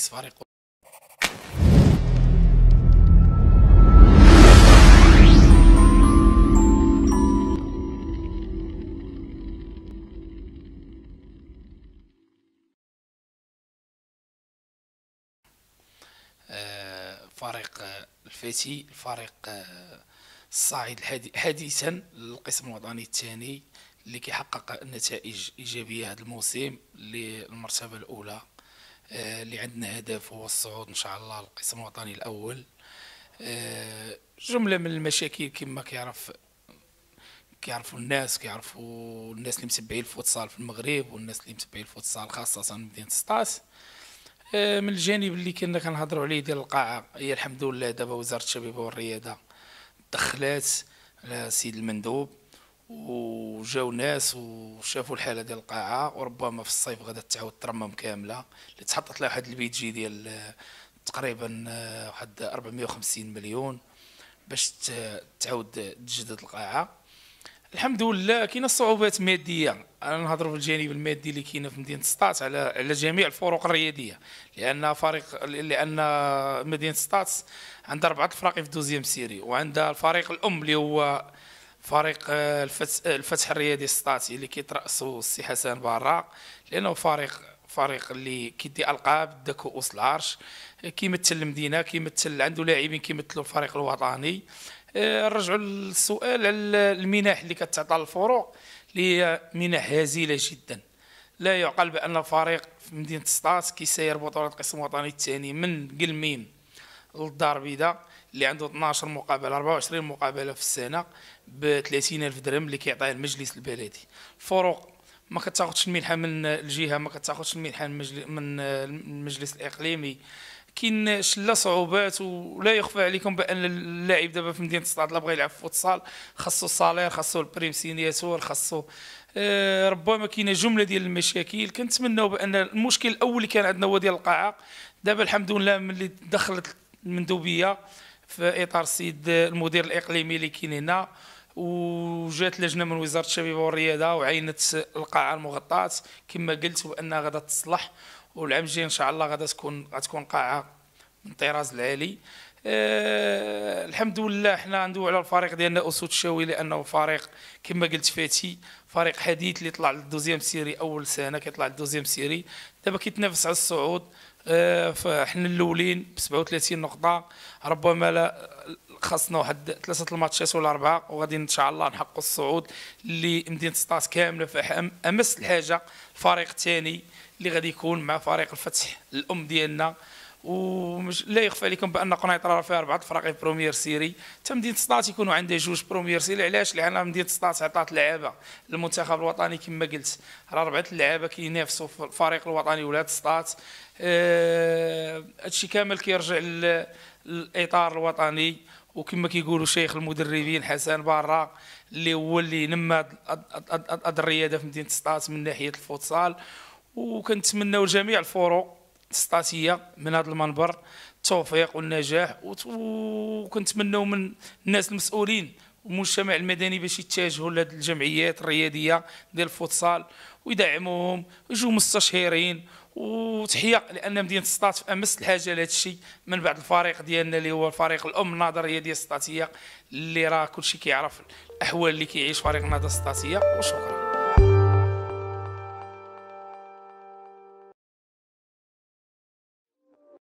آه، فريق فريق آه، الفتي الفريق آه، الصاعد حديثا للقسم الوطني الثاني اللي كيحقق نتائج ايجابيه هذا الموسم للمرتبه الاولى آه، اللي عندنا هدف هو الصعود ان شاء الله للقسم الوطني الاول آه، جمله من المشاكل كما كيعرف كيعرفوا الناس كيعرفوا الناس اللي متبعين الفوتسال في المغرب والناس اللي متبعين الفوتسال خاصه مدينه سطاس آه، من الجانب اللي كنا كنهضروا عليه ديال القاعه هي الحمد لله دابا وزاره الشباب والرياضه دخلات السيد المندوب وجاو ناس وشافوا الحاله ديال القاعه وربما في الصيف غادا تعاود ترمم كامله اللي تحطت لها واحد البيجي ديال آه، تقريبا آه، واحد 450 مليون باش تعاود تجدد القاعه الحمد لله كاينه الصعوبات ماديه انا نهضر في الجانب المادي اللي كاينه في مدينه سطات على على جميع الفروق الرياضيه لان فريق لان مدينه سطات عندها اربعه الفرق في دوزيام سيري وعندها الفريق الام اللي هو فريق آه، آه، الفتح الرياضي السطاتي اللي كيتراسو السي حسن برا لانه فريق فريق اللي كيدي القاب دا اوس العرش كيمثل المدينه كيمثل عنده لاعبين كيمثلوا الفريق الوطني آه، نرجعوا للسؤال على المنح اللي كتعطى للفروق اللي هي منح هزيله جدا لا يعقل بان فريق في مدينه سطات كيساير بطوله القسم الوطني الثاني من قلميم للدار البيضاء اللي عنده 12 مقابله 24 مقابله في السنه ب 30000 درهم اللي كيعطيها المجلس البلدي الفروق ما كتاخذش المنحه من الجهه ما كتاخذش المنحه من المجلس الاقليمي كاين شلا صعوبات ولا يخفى عليكم بان اللاعب دابا في مدينه الصاد لا بغى يلعب فوتسال خاصو الصالير خاصو البريم سينياتور خاصو آه، ربما كاينه جمله ديال المشاكل كنتمناو بان المشكل الاول اللي كان عندنا هو ديال القاعه دابا الحمد لله ملي دخلت المندوبيه في اطار السيد المدير الاقليمي اللي كاين هنا وجات لجنه من وزاره الشباب والرياضه وعينت القاعه المغطاه كما قلت بانها غادا تصلح والعام الجاي ان شاء الله غادا تكون غتكون قاعه الطراز العالي أه الحمد لله حنا عندو على الفريق ديالنا اسود الشاوي لانه فريق كما قلت فاتي فريق حديث اللي طلع للدوزيام سيري اول سنه كيطلع للدوزيام سيري دابا كيتنافس على الصعود أه فحنا الاولين ب 37 نقطه ربما لا خاصنا واحد ثلاثه الماتشات ولا اربعه وغادي ان شاء الله نحققوا الصعود اللي مدينه سطاس كامله امس الحاجه الفريق الثاني اللي غادي يكون مع فريق الفتح الام ديالنا ومش لا يخفى عليكم بان قنيطره فيها اربعه فرق في بروميير سيري حتى مدينه سطات يكونوا عندها جوج بروميير سيري علاش لان مدينه سطات عطات لعابه للمنتخب الوطني كما قلت راه اربعه اللعابه كينافسوا في الفريق الوطني ولاد سطات آه، هادشي أه كامل كيرجع للاطار الوطني وكما كيقولوا شيخ المدربين حسن بارا اللي هو اللي نمى الرياضه في مدينه سطات من ناحيه الفوتسال وكنتمناو جميع الفرق ستاسية من هذا المنبر التوفيق والنجاح وكنتمنوا من الناس المسؤولين والمجتمع المدني باش يتجهوا لهذ الجمعيات الرياضيه ديال الفوتسال ويدعموهم ويجوا مستشهرين وتحيا لان مدينه سطات في امس الحاجه لهذا الشيء من بعد الفريق ديالنا اللي هو الفريق الام الناظر ديال السطاتيه اللي راه كلشي كيعرف الاحوال اللي كيعيش فريق الناظر السطاتيه وشكرا